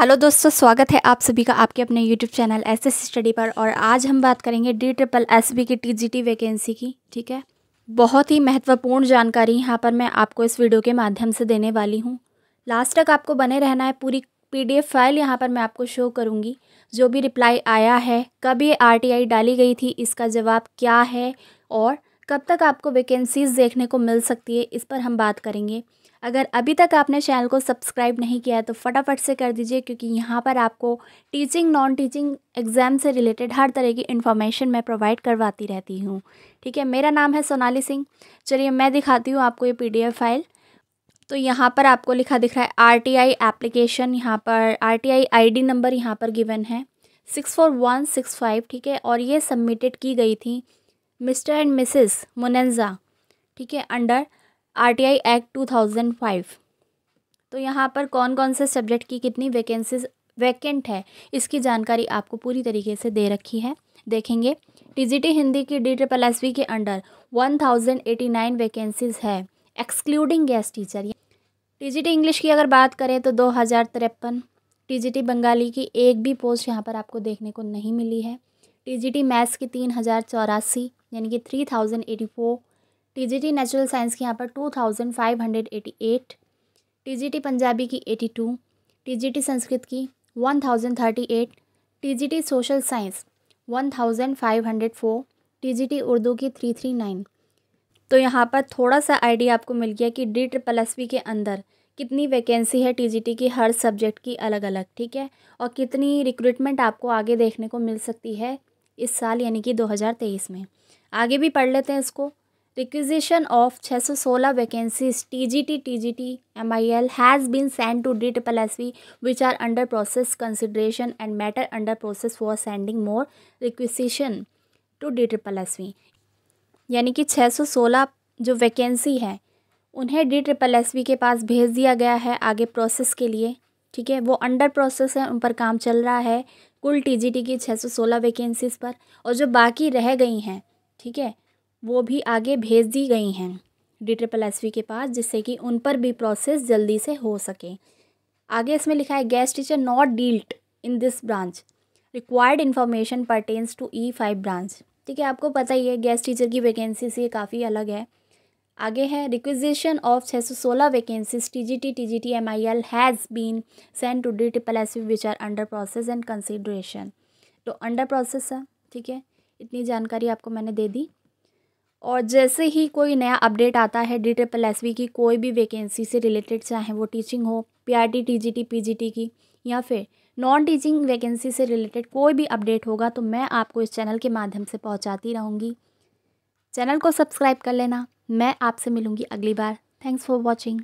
hello दोस्तों स्वागत है आप सभी का आपके अपने YouTube channel S S study पर और आज हम बात करेंगे डी ट्रिपल एस बी की टीजीटी वैकेंसी की ठीक है बहुत ही महत्वपूर्ण जानकारी यहाँ पर मैं आपको इस वीडियो के माध्यम से देने वाली हूँ लास्ट तक आपको बने रहना है पूरी पीडीएफ फाइल यहाँ पर मैं आपको शो करूँगी जो भी रिप्लाई आया है कब ये आई डाली गई थी इसका जवाब क्या है और कब तक आपको वैकेंसीज़ देखने को मिल सकती है इस पर हम बात करेंगे अगर अभी तक आपने चैनल को सब्सक्राइब नहीं किया है तो फटाफट से कर दीजिए क्योंकि यहाँ पर आपको टीचिंग नॉन टीचिंग एग्ज़ाम से रिलेटेड हर तरह की इन्फॉर्मेशन मैं प्रोवाइड करवाती रहती हूँ ठीक है मेरा नाम है सोनाली सिंह चलिए मैं दिखाती हूँ आपको ये पी फाइल तो यहाँ पर आपको लिखा दिख रहा है आर टी आई एप्लीकेशन यहाँ पर R T I I D number यहाँ पर गिवन है six four one six five ठीक है और ये सबमिटेड की गई थी मिस्टर एंड मिसेस मुनज़ा ठीक है अंडर आरटीआई एक्ट 2005 तो यहाँ पर कौन कौन से सब्जेक्ट की कितनी वैकेंसीज वैकेंट है इसकी जानकारी आपको पूरी तरीके से दे रखी है देखेंगे टी हिंदी की डी ट्रिपल एस के under one thousand eighty nine vacancies है excluding guest teacher T G English की अगर बात करें तो दो हज़ार तिरपन टी बंगाली की एक भी पोस्ट यहाँ पर आपको देखने को नहीं मिली है टी जी मैथ्स की तीन हज़ार चौरासी यानी कि three thousand eighty four T G T natural science की यहाँ पर two thousand five hundred eighty eight T G T Punjabi की eighty two T G T Sanskrit की one thousand thirty eight T G T social science one thousand five hundred four T G T Urdu की three three nine तो यहाँ पर थोड़ा सा idea आपको मिल गया कि डी ट्रिपल एस वी के अंदर कितनी वैकेंसी है टीजीटी की हर सब्जेक्ट की अलग अलग ठीक है और कितनी रिक्रूटमेंट आपको आगे देखने को मिल सकती है इस साल यानी कि 2023 में आगे भी पढ़ लेते हैं इसको requisition of 616 vacancies T G T T G T M I L has been send to D triple S B which are under process consideration and matter under process for sending more requisition to D triple S B यानी कि 616 जो vacancy है उन्हें D triple S we के पास भेज दिया गया है आगे प्रोसेस के लिए ठीक है वो अंडर प्रोसेस है उन पर काम चल रहा है कुल टीजीटी की 616 वैकेंसीज पर और जो बाकी रह गई हैं ठीक है वो भी आगे भेज दी गई हैं डी ट्रिपल एस के पास जिससे कि उन पर भी प्रोसेस जल्दी से हो सके आगे इसमें लिखा है guest teacher not dealt in this branch required information pertains to E five branch ठीक है आपको पता ही है गैस टीचर की वैकेंसी से काफ़ी अलग है आगे है रिक्विजिशन ऑफ छः सौ सोलह vacancies T G T T G T M I L has been send to D triple S which are under process and consideration तो अंडर प्रोसेस है ठीक है इतनी जानकारी आपको मैंने दे दी और जैसे ही कोई नया अपडेट आता है डी ट्रिपल एस की कोई भी वैकेंसी से रिलेटेड चाहे वो टीचिंग हो P R T T G T P G T की या फिर नॉन टीचिंग वैकेंसी से रिलेटेड कोई भी अपडेट होगा तो मैं आपको इस चैनल के माध्यम से पहुँचाती रहूँगी चैनल को सब्सक्राइब कर लेना मैं आपसे मिलूँगी अगली बार थैंक्स फॉर वॉचिंग